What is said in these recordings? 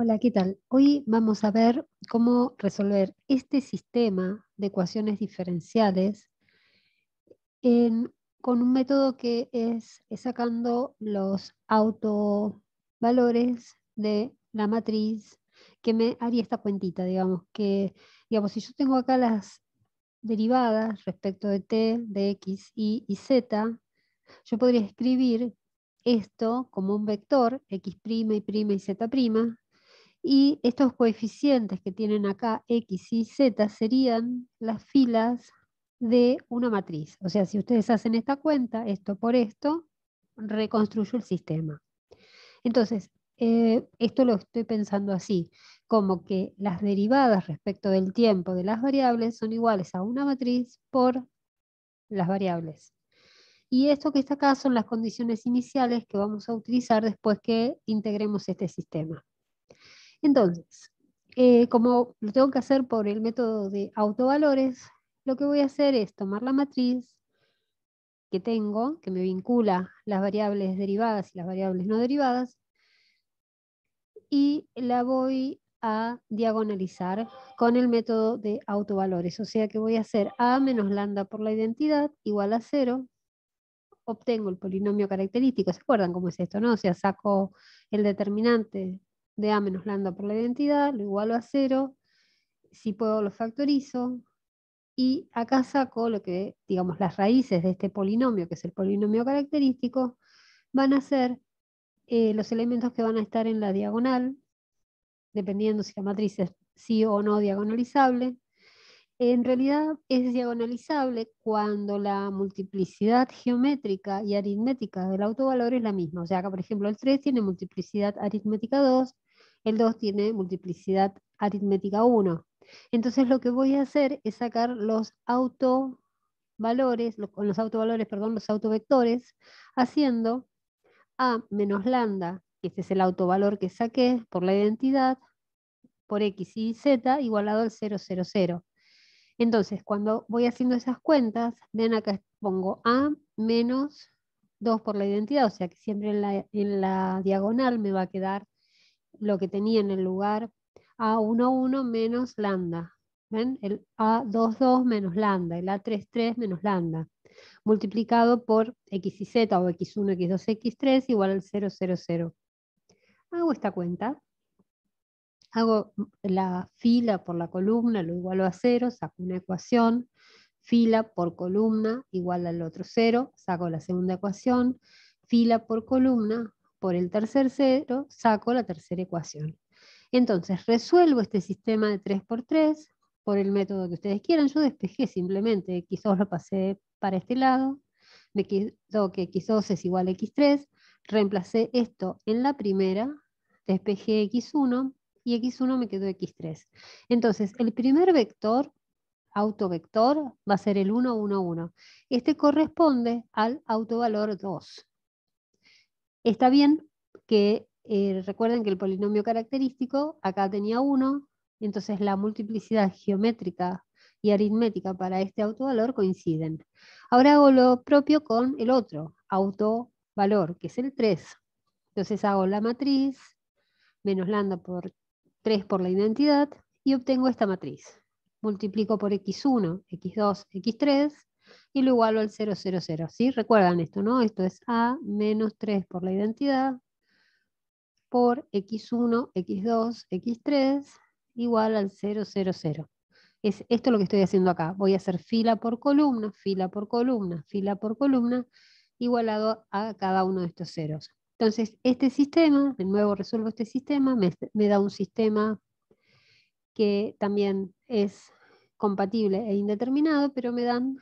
Hola, ¿qué tal? Hoy vamos a ver cómo resolver este sistema de ecuaciones diferenciales con un método que es, sacando los autovalores de la matriz que me haría esta cuentita, digamos, que digamos, si yo tengo acá las derivadas respecto de t, de x, y, y z, yo podría escribir esto como un vector, x' y' y z', y estos coeficientes que tienen acá, X y Z, serían las filas de una matriz. O sea, si ustedes hacen esta cuenta, esto por esto, reconstruyo el sistema. Entonces, eh, esto lo estoy pensando así, como que las derivadas respecto del tiempo de las variables son iguales a una matriz por las variables. Y esto que está acá son las condiciones iniciales que vamos a utilizar después que integremos este sistema. Entonces, eh, como lo tengo que hacer por el método de autovalores, lo que voy a hacer es tomar la matriz que tengo, que me vincula las variables derivadas y las variables no derivadas, y la voy a diagonalizar con el método de autovalores. O sea que voy a hacer a menos lambda por la identidad igual a cero. Obtengo el polinomio característico. ¿Se acuerdan cómo es esto? No? O sea, saco el determinante de A menos lambda por la identidad, lo igualo a cero, si puedo lo factorizo, y acá saco lo que, digamos, las raíces de este polinomio, que es el polinomio característico, van a ser eh, los elementos que van a estar en la diagonal, dependiendo si la matriz es sí o no diagonalizable. En realidad es diagonalizable cuando la multiplicidad geométrica y aritmética del autovalor es la misma. O sea, acá por ejemplo el 3 tiene multiplicidad aritmética 2, el 2 tiene multiplicidad aritmética 1. Entonces lo que voy a hacer es sacar los autovalores, los, los autovalores, perdón, los autovectores, haciendo A menos lambda, que este es el autovalor que saqué por la identidad, por X y Z, igualado al 0, 0, 0. Entonces, cuando voy haciendo esas cuentas, ven acá pongo A menos 2 por la identidad, o sea que siempre en la diagonal me va a quedar lo que tenía en el lugar A11 menos lambda. ¿Ven? El A22 menos lambda, el A33 menos lambda, multiplicado por X y Z o X1, X2, X3 igual al 0, 0, 0. Hago esta cuenta, hago la fila por la columna, lo igualo a 0, saco una ecuación, fila por columna igual al otro 0, saco la segunda ecuación, fila por columna, por el tercer cero, saco la tercera ecuación. Entonces, resuelvo este sistema de 3 por 3 por el método que ustedes quieran. Yo despejé simplemente, x2 lo pasé para este lado, me quedó que x2 es igual a x3, reemplacé esto en la primera, despejé x1 y x1 me quedó x3. Entonces, el primer vector, autovector, va a ser el 1, 1, 1. Este corresponde al autovalor 2. Está bien que eh, recuerden que el polinomio característico acá tenía 1, entonces la multiplicidad geométrica y aritmética para este autovalor coinciden. Ahora hago lo propio con el otro, autovalor, que es el 3. Entonces hago la matriz, menos lambda por 3 por la identidad, y obtengo esta matriz. Multiplico por x1, x2, x3, y lo igualo al 0, 0, 0. ¿sí? Recuerdan esto, ¿no? Esto es A menos 3 por la identidad por x1, x2, x3 igual al 0, 0, 0. Es esto lo que estoy haciendo acá. Voy a hacer fila por columna, fila por columna, fila por columna, igualado a cada uno de estos ceros. Entonces, este sistema, de nuevo resuelvo este sistema, me da un sistema que también es compatible e indeterminado, pero me dan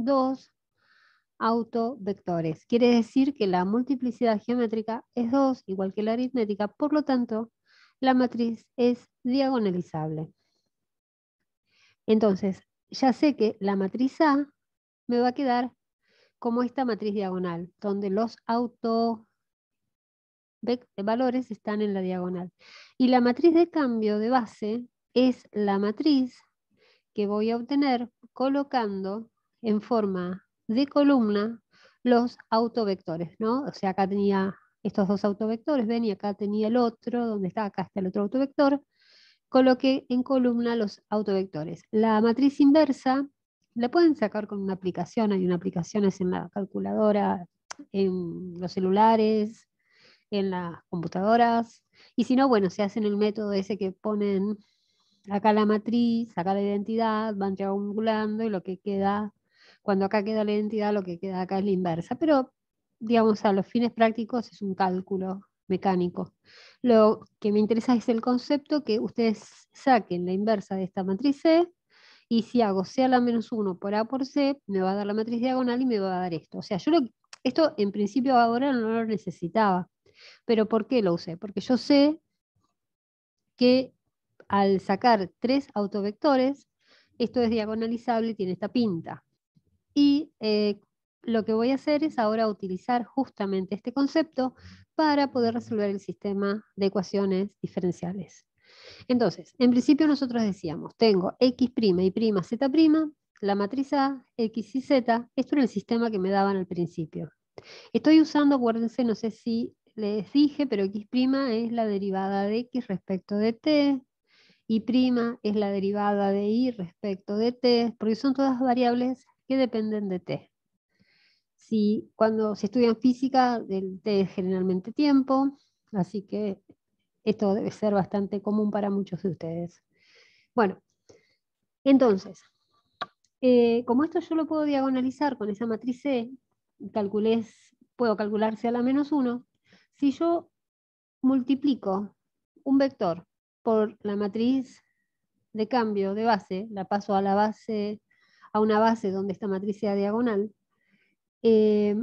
Dos autovectores. Quiere decir que la multiplicidad geométrica es 2, igual que la aritmética, por lo tanto, la matriz es diagonalizable. Entonces, ya sé que la matriz A me va a quedar como esta matriz diagonal, donde los autovalores están en la diagonal. Y la matriz de cambio de base es la matriz que voy a obtener colocando en forma de columna los autovectores, ¿no? O sea, acá tenía estos dos autovectores, ven, y acá tenía el otro, donde está, acá está el otro autovector. Coloqué en columna los autovectores. La matriz inversa la pueden sacar con una aplicación, hay una aplicaciones en la calculadora, en los celulares, en las computadoras, y si no, bueno, se hacen el método ese que ponen acá la matriz, acá la identidad, van triangulando y lo que queda cuando acá queda la identidad, lo que queda acá es la inversa. Pero, digamos, a los fines prácticos es un cálculo mecánico. Lo que me interesa es el concepto que ustedes saquen la inversa de esta matriz C e, y si hago C a la menos 1 por A por C, me va a dar la matriz diagonal y me va a dar esto. O sea, yo esto en principio ahora no lo necesitaba. ¿Pero por qué lo usé? Porque yo sé que al sacar tres autovectores, esto es diagonalizable y tiene esta pinta. Y eh, lo que voy a hacer es ahora utilizar justamente este concepto para poder resolver el sistema de ecuaciones diferenciales. Entonces, en principio nosotros decíamos, tengo x' y z', la matriz A, x y z, esto era el sistema que me daban al principio. Estoy usando, acuérdense, no sé si les dije, pero x' es la derivada de x respecto de t, y' es la derivada de y respecto de t, porque son todas variables que dependen de T. Si, cuando se estudian física, el T es generalmente tiempo, así que esto debe ser bastante común para muchos de ustedes. Bueno, entonces, eh, como esto yo lo puedo diagonalizar con esa matriz C, e, calculé, puedo calcularse a la menos 1, si yo multiplico un vector por la matriz de cambio de base, la paso a la base una base donde esta matriz sea diagonal, eh,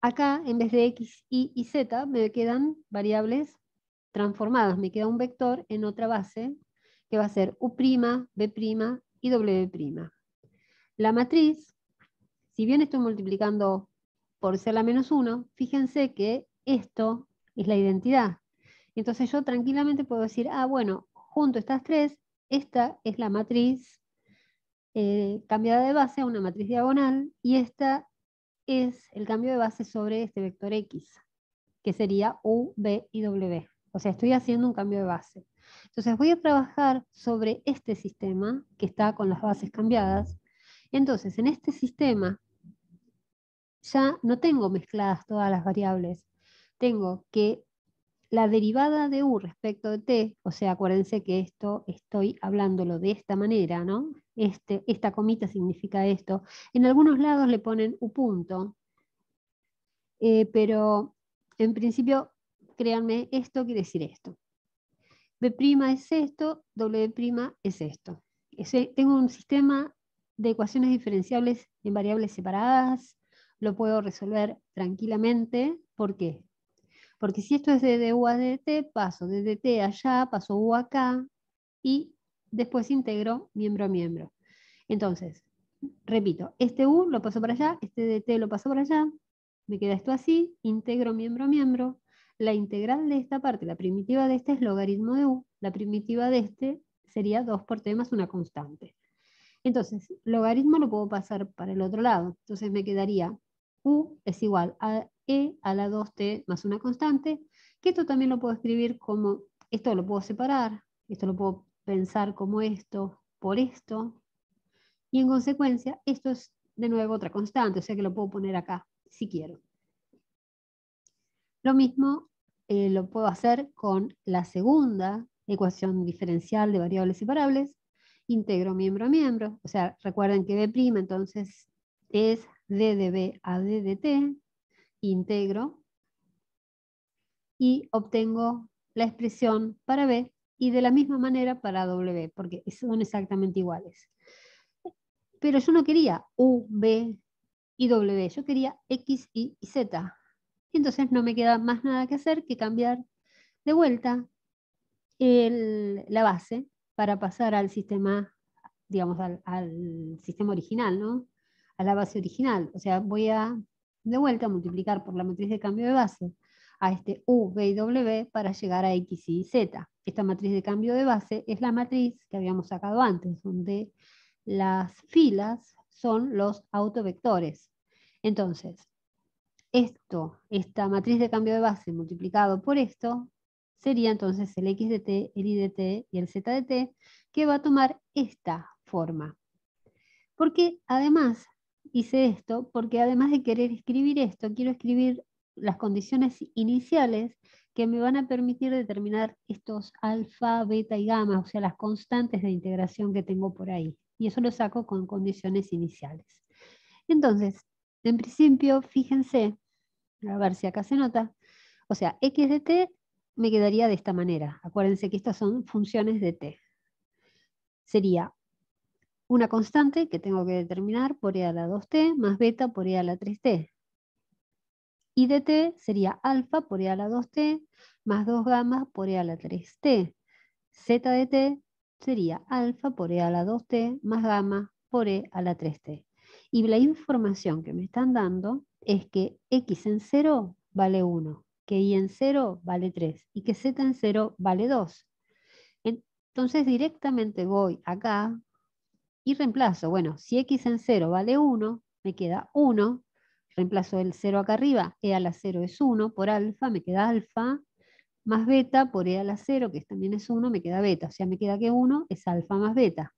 acá en vez de x, y y z me quedan variables transformadas, me queda un vector en otra base que va a ser u', b' y w'. La matriz, si bien estoy multiplicando por ser la menos 1, fíjense que esto es la identidad. Entonces yo tranquilamente puedo decir, ah, bueno, junto a estas tres, esta es la matriz eh, cambiada de base a una matriz diagonal y esta es el cambio de base sobre este vector X, que sería U, B y W. O sea, estoy haciendo un cambio de base. Entonces voy a trabajar sobre este sistema que está con las bases cambiadas. Entonces, en este sistema ya no tengo mezcladas todas las variables. Tengo que la derivada de u respecto de t, o sea, acuérdense que esto estoy hablándolo de esta manera, ¿no? Este, esta comita significa esto. En algunos lados le ponen u punto, eh, pero en principio, créanme, esto quiere decir esto. B' es esto, W' es esto. tengo un sistema de ecuaciones diferenciables en variables separadas, lo puedo resolver tranquilamente. ¿Por qué? Porque si esto es de U a dt, paso de dt allá, paso u acá, y después integro miembro a miembro. Entonces, repito, este U lo paso para allá, este de T lo paso para allá, me queda esto así, integro miembro a miembro, la integral de esta parte, la primitiva de este es logaritmo de U, la primitiva de este sería 2 por T más una constante. Entonces, logaritmo lo puedo pasar para el otro lado, entonces me quedaría U es igual a E a la 2T más una constante, que esto también lo puedo escribir como, esto lo puedo separar, esto lo puedo pensar como esto, por esto, y en consecuencia, esto es de nuevo otra constante, o sea que lo puedo poner acá, si quiero. Lo mismo eh, lo puedo hacer con la segunda ecuación diferencial de variables separables, integro miembro a miembro, o sea, recuerden que B' entonces es D de B a D de T, integro, y obtengo la expresión para B y de la misma manera para W, porque son exactamente iguales. Pero yo no quería U, B y W, yo quería X, Y y Z. Entonces no me queda más nada que hacer que cambiar de vuelta el, la base para pasar al sistema, digamos, al, sistema original, A la base original. O sea, voy a de vuelta multiplicar por la matriz de cambio de base a este U, V y W para llegar a X y Z. Esta matriz de cambio de base es la matriz que habíamos sacado antes, donde las filas son los autovectores. Entonces, esto, esta matriz de cambio de base multiplicado por esto, sería entonces el X de T, el Y de T y el Z de T, que va a tomar esta forma. Porque además hice esto, porque además de querer escribir esto, quiero escribir las condiciones iniciales que me van a permitir determinar estos alfa, beta y gamma, o sea, las constantes de integración que tengo por ahí. Y eso lo saco con condiciones iniciales. Entonces, en principio, fíjense, a ver si acá se nota, o sea, x de t me quedaría de esta manera. Acuérdense que estas son funciones de t. Sería una constante que tengo que determinar por e a la 2t más beta por e a la 3t y de t sería alfa por e a la 2t más 2 gamma por e a la 3t. Z de t sería alfa por e a la 2t más gamma por e a la 3t. Y la información que me están dando es que x en 0 vale 1, que y en 0 vale 3 y que z en 0 vale 2. Entonces directamente voy acá y reemplazo. Bueno, si x en 0 vale 1, me queda 1 reemplazo el 0 acá arriba, E a la 0 es 1 por alfa, me queda alfa, más beta por E a la 0, que también es 1, me queda beta, o sea, me queda que 1 es alfa más beta.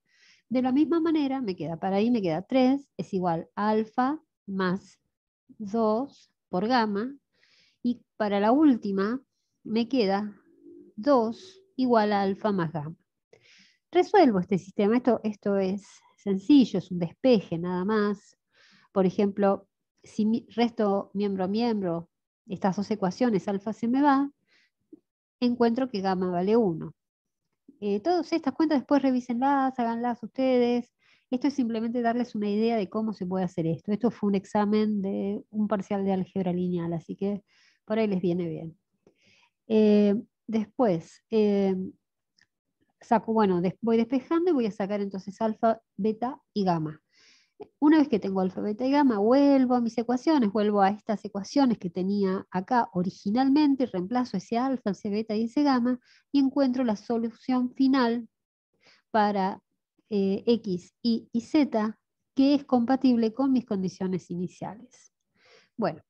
De la misma manera, me queda para ahí, me queda 3, es igual a alfa más 2 por gamma, y para la última me queda 2 igual a alfa más gamma. Resuelvo este sistema, esto, esto es sencillo, es un despeje nada más. Por ejemplo, si resto miembro a miembro estas dos ecuaciones, alfa se me va, encuentro que gamma vale 1. Eh, todas estas cuentas después revísenlas, háganlas ustedes. Esto es simplemente darles una idea de cómo se puede hacer esto. Esto fue un examen de un parcial de álgebra lineal, así que por ahí les viene bien. Eh, después, eh, saco, bueno, voy despejando y voy a sacar entonces alfa, beta y gamma. Una vez que tengo alfa, beta y gamma, vuelvo a mis ecuaciones, vuelvo a estas ecuaciones que tenía acá originalmente, reemplazo ese alfa, ese beta y ese gamma, y encuentro la solución final para eh, X, Y y Z, que es compatible con mis condiciones iniciales. Bueno,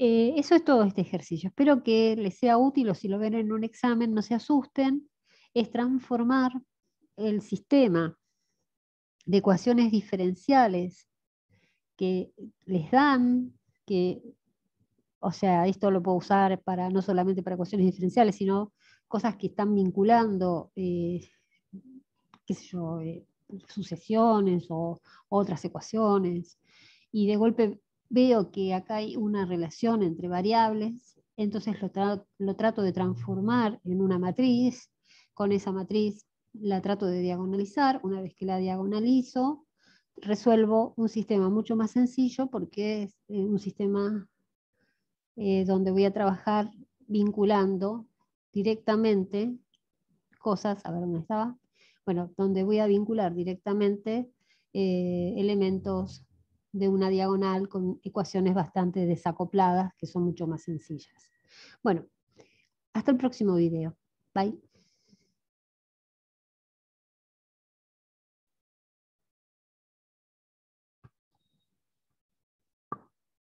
eh, eso es todo este ejercicio. Espero que les sea útil o si lo ven en un examen, no se asusten. Es transformar el sistema de ecuaciones diferenciales que les dan, que, o sea, esto lo puedo usar para, no solamente para ecuaciones diferenciales, sino cosas que están vinculando, eh, qué eh, sucesiones o otras ecuaciones, y de golpe veo que acá hay una relación entre variables, entonces lo, lo trato de transformar en una matriz, con esa matriz la trato de diagonalizar, una vez que la diagonalizo, resuelvo un sistema mucho más sencillo porque es eh, un sistema eh, donde voy a trabajar vinculando directamente cosas, a ver dónde estaba, bueno, donde voy a vincular directamente eh, elementos de una diagonal con ecuaciones bastante desacopladas que son mucho más sencillas. Bueno, hasta el próximo video. Bye.